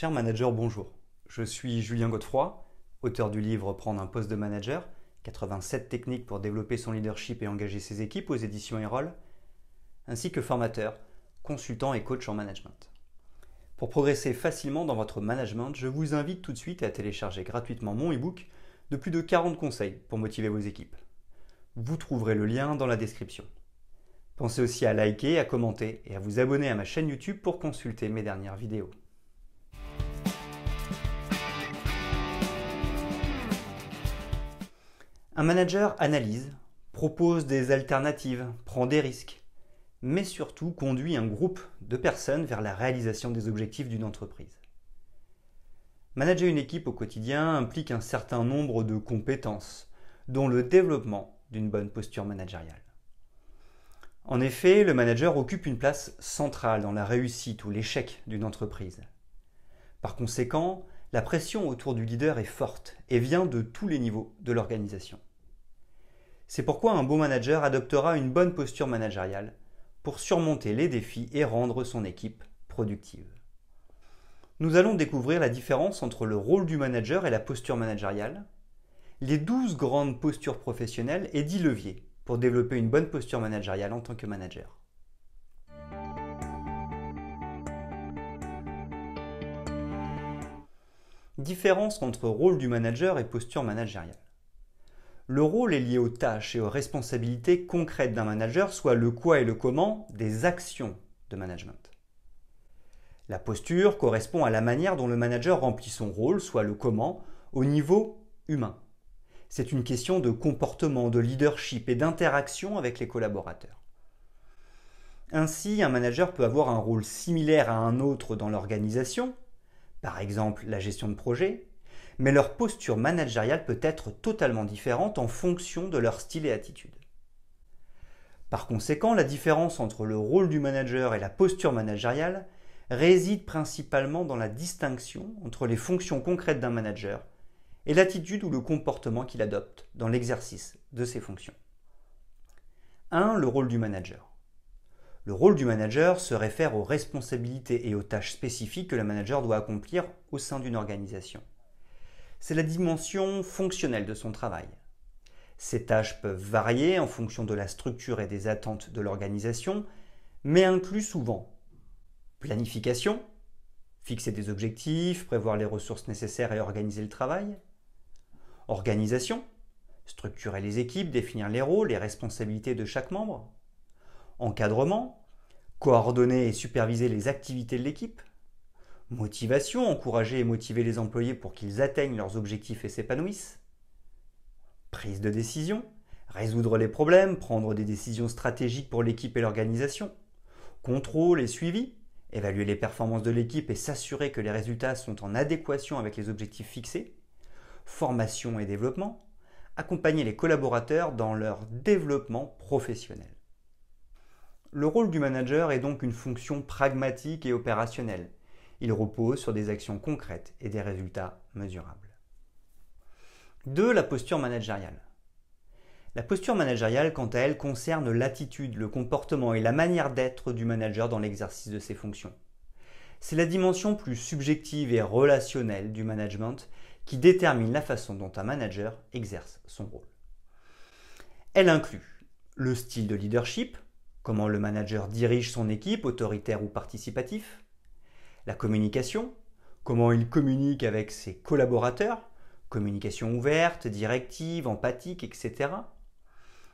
Cher manager, bonjour. Je suis Julien Godefroy, auteur du livre Prendre un poste de manager 87 techniques pour développer son leadership et engager ses équipes aux éditions Erol, ainsi que formateur, consultant et coach en management. Pour progresser facilement dans votre management, je vous invite tout de suite à télécharger gratuitement mon e-book de plus de 40 conseils pour motiver vos équipes. Vous trouverez le lien dans la description. Pensez aussi à liker, à commenter et à vous abonner à ma chaîne YouTube pour consulter mes dernières vidéos. Un manager analyse, propose des alternatives, prend des risques, mais surtout conduit un groupe de personnes vers la réalisation des objectifs d'une entreprise. Manager une équipe au quotidien implique un certain nombre de compétences, dont le développement d'une bonne posture managériale. En effet, le manager occupe une place centrale dans la réussite ou l'échec d'une entreprise. Par conséquent, la pression autour du leader est forte et vient de tous les niveaux de l'organisation. C'est pourquoi un bon manager adoptera une bonne posture managériale pour surmonter les défis et rendre son équipe productive. Nous allons découvrir la différence entre le rôle du manager et la posture managériale, les 12 grandes postures professionnelles et 10 leviers pour développer une bonne posture managériale en tant que manager. Différence entre rôle du manager et posture managériale le rôle est lié aux tâches et aux responsabilités concrètes d'un manager, soit le quoi et le comment des actions de management. La posture correspond à la manière dont le manager remplit son rôle, soit le comment, au niveau humain. C'est une question de comportement, de leadership et d'interaction avec les collaborateurs. Ainsi, un manager peut avoir un rôle similaire à un autre dans l'organisation, par exemple la gestion de projet, mais leur posture managériale peut être totalement différente en fonction de leur style et attitude. Par conséquent, la différence entre le rôle du manager et la posture managériale réside principalement dans la distinction entre les fonctions concrètes d'un manager et l'attitude ou le comportement qu'il adopte dans l'exercice de ses fonctions. 1. Le rôle du manager. Le rôle du manager se réfère aux responsabilités et aux tâches spécifiques que le manager doit accomplir au sein d'une organisation c'est la dimension fonctionnelle de son travail. Ces tâches peuvent varier en fonction de la structure et des attentes de l'organisation, mais incluent souvent planification, fixer des objectifs, prévoir les ressources nécessaires et organiser le travail, organisation, structurer les équipes, définir les rôles et responsabilités de chaque membre, encadrement, coordonner et superviser les activités de l'équipe, Motivation, encourager et motiver les employés pour qu'ils atteignent leurs objectifs et s'épanouissent. Prise de décision, résoudre les problèmes, prendre des décisions stratégiques pour l'équipe et l'organisation. Contrôle et suivi, évaluer les performances de l'équipe et s'assurer que les résultats sont en adéquation avec les objectifs fixés. Formation et développement, accompagner les collaborateurs dans leur développement professionnel. Le rôle du manager est donc une fonction pragmatique et opérationnelle il repose sur des actions concrètes et des résultats mesurables. 2. La posture managériale. La posture managériale, quant à elle, concerne l'attitude, le comportement et la manière d'être du manager dans l'exercice de ses fonctions. C'est la dimension plus subjective et relationnelle du management qui détermine la façon dont un manager exerce son rôle. Elle inclut le style de leadership, comment le manager dirige son équipe, autoritaire ou participatif, la communication, comment il communique avec ses collaborateurs, communication ouverte, directive, empathique, etc.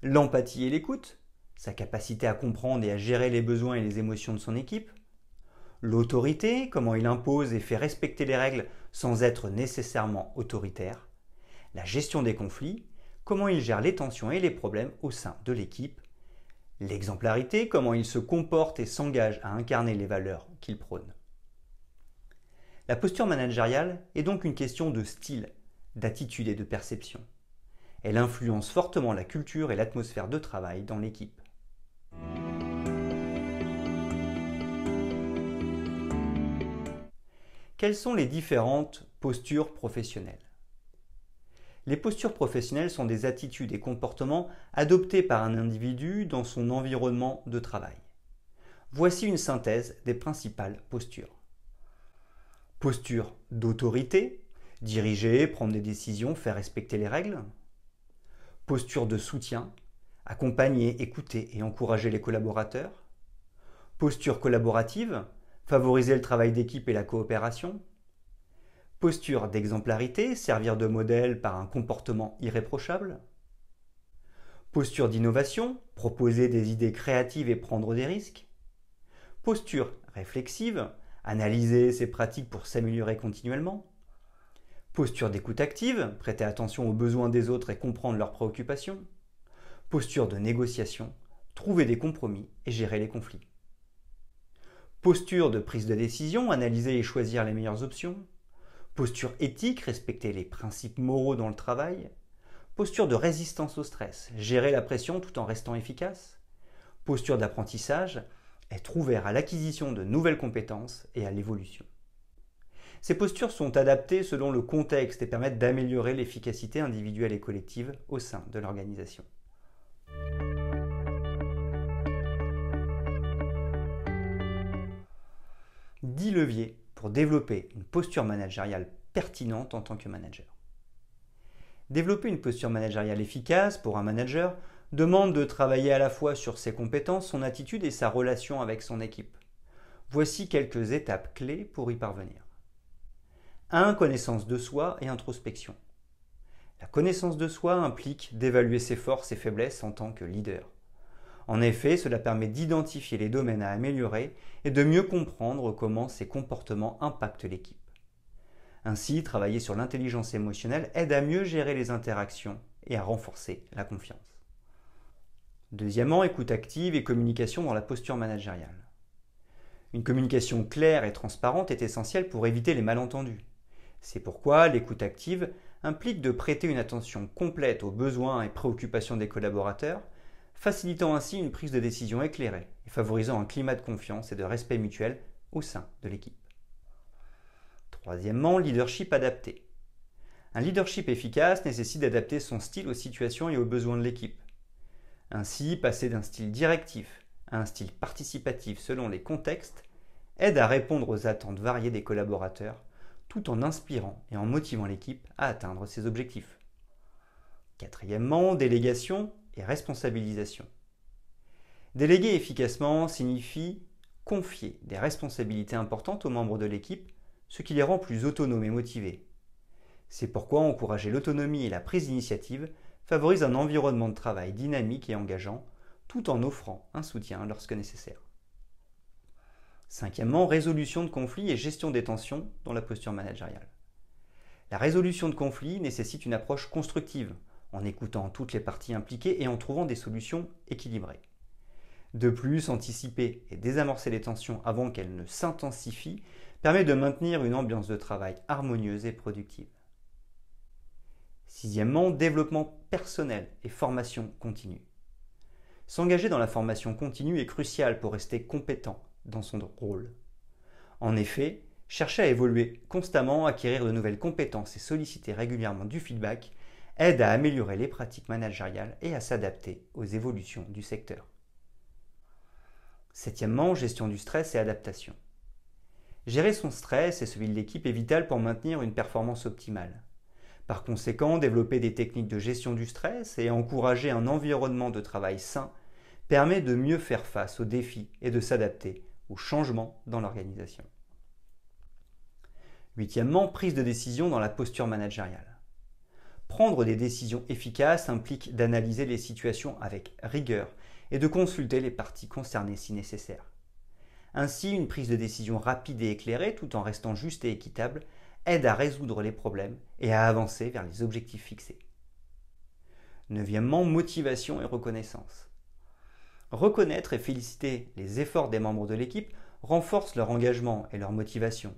L'empathie et l'écoute, sa capacité à comprendre et à gérer les besoins et les émotions de son équipe. L'autorité, comment il impose et fait respecter les règles sans être nécessairement autoritaire. La gestion des conflits, comment il gère les tensions et les problèmes au sein de l'équipe. L'exemplarité, comment il se comporte et s'engage à incarner les valeurs qu'il prône. La posture managériale est donc une question de style, d'attitude et de perception. Elle influence fortement la culture et l'atmosphère de travail dans l'équipe. Quelles sont les différentes postures professionnelles les postures professionnelles sont des attitudes et comportements adoptés par un individu dans son environnement de travail. Voici une synthèse des principales postures. Posture d'autorité, diriger, prendre des décisions, faire respecter les règles. Posture de soutien, accompagner, écouter et encourager les collaborateurs. Posture collaborative, favoriser le travail d'équipe et la coopération. Posture d'exemplarité, servir de modèle par un comportement irréprochable. Posture d'innovation, proposer des idées créatives et prendre des risques. Posture réflexive, Analyser ses pratiques pour s'améliorer continuellement. Posture d'écoute active, prêter attention aux besoins des autres et comprendre leurs préoccupations. Posture de négociation, trouver des compromis et gérer les conflits. Posture de prise de décision, analyser et choisir les meilleures options. Posture éthique, respecter les principes moraux dans le travail. Posture de résistance au stress, gérer la pression tout en restant efficace. Posture d'apprentissage, être ouvert à l'acquisition de nouvelles compétences et à l'évolution. Ces postures sont adaptées selon le contexte et permettent d'améliorer l'efficacité individuelle et collective au sein de l'organisation. 10 leviers pour développer une posture managériale pertinente en tant que manager. Développer une posture managériale efficace pour un manager demande de travailler à la fois sur ses compétences, son attitude et sa relation avec son équipe. Voici quelques étapes clés pour y parvenir. 1. Connaissance de soi et introspection. La connaissance de soi implique d'évaluer ses forces et faiblesses en tant que leader. En effet, cela permet d'identifier les domaines à améliorer et de mieux comprendre comment ses comportements impactent l'équipe. Ainsi, travailler sur l'intelligence émotionnelle aide à mieux gérer les interactions et à renforcer la confiance. Deuxièmement, écoute active et communication dans la posture managériale. Une communication claire et transparente est essentielle pour éviter les malentendus. C'est pourquoi l'écoute active implique de prêter une attention complète aux besoins et préoccupations des collaborateurs, facilitant ainsi une prise de décision éclairée et favorisant un climat de confiance et de respect mutuel au sein de l'équipe. Troisièmement, leadership adapté. Un leadership efficace nécessite d'adapter son style aux situations et aux besoins de l'équipe. Ainsi, passer d'un style directif à un style participatif selon les contextes aide à répondre aux attentes variées des collaborateurs tout en inspirant et en motivant l'équipe à atteindre ses objectifs. Quatrièmement, délégation et responsabilisation. Déléguer efficacement signifie confier des responsabilités importantes aux membres de l'équipe, ce qui les rend plus autonomes et motivés. C'est pourquoi encourager l'autonomie et la prise d'initiative favorise un environnement de travail dynamique et engageant, tout en offrant un soutien lorsque nécessaire. Cinquièmement, résolution de conflits et gestion des tensions dans la posture managériale. La résolution de conflits nécessite une approche constructive, en écoutant toutes les parties impliquées et en trouvant des solutions équilibrées. De plus, anticiper et désamorcer les tensions avant qu'elles ne s'intensifient permet de maintenir une ambiance de travail harmonieuse et productive. Sixièmement, développement personnel et formation continue. S'engager dans la formation continue est crucial pour rester compétent dans son rôle. En effet, chercher à évoluer constamment, acquérir de nouvelles compétences et solliciter régulièrement du feedback aide à améliorer les pratiques managériales et à s'adapter aux évolutions du secteur. Septièmement, gestion du stress et adaptation. Gérer son stress et celui de l'équipe est vital pour maintenir une performance optimale. Par conséquent, développer des techniques de gestion du stress et encourager un environnement de travail sain permet de mieux faire face aux défis et de s'adapter aux changements dans l'organisation. Huitièmement, prise de décision dans la posture managériale. Prendre des décisions efficaces implique d'analyser les situations avec rigueur et de consulter les parties concernées si nécessaire. Ainsi, une prise de décision rapide et éclairée, tout en restant juste et équitable, aide à résoudre les problèmes et à avancer vers les objectifs fixés. Neuvièmement, motivation et reconnaissance. Reconnaître et féliciter les efforts des membres de l'équipe renforce leur engagement et leur motivation.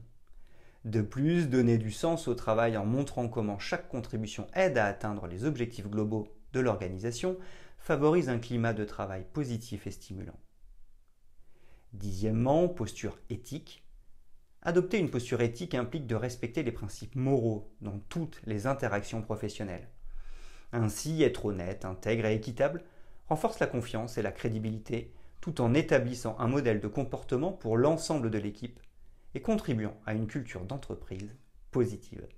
De plus, donner du sens au travail en montrant comment chaque contribution aide à atteindre les objectifs globaux de l'organisation favorise un climat de travail positif et stimulant. Dixièmement, posture éthique. Adopter une posture éthique implique de respecter les principes moraux dans toutes les interactions professionnelles. Ainsi, être honnête, intègre et équitable renforce la confiance et la crédibilité tout en établissant un modèle de comportement pour l'ensemble de l'équipe et contribuant à une culture d'entreprise positive.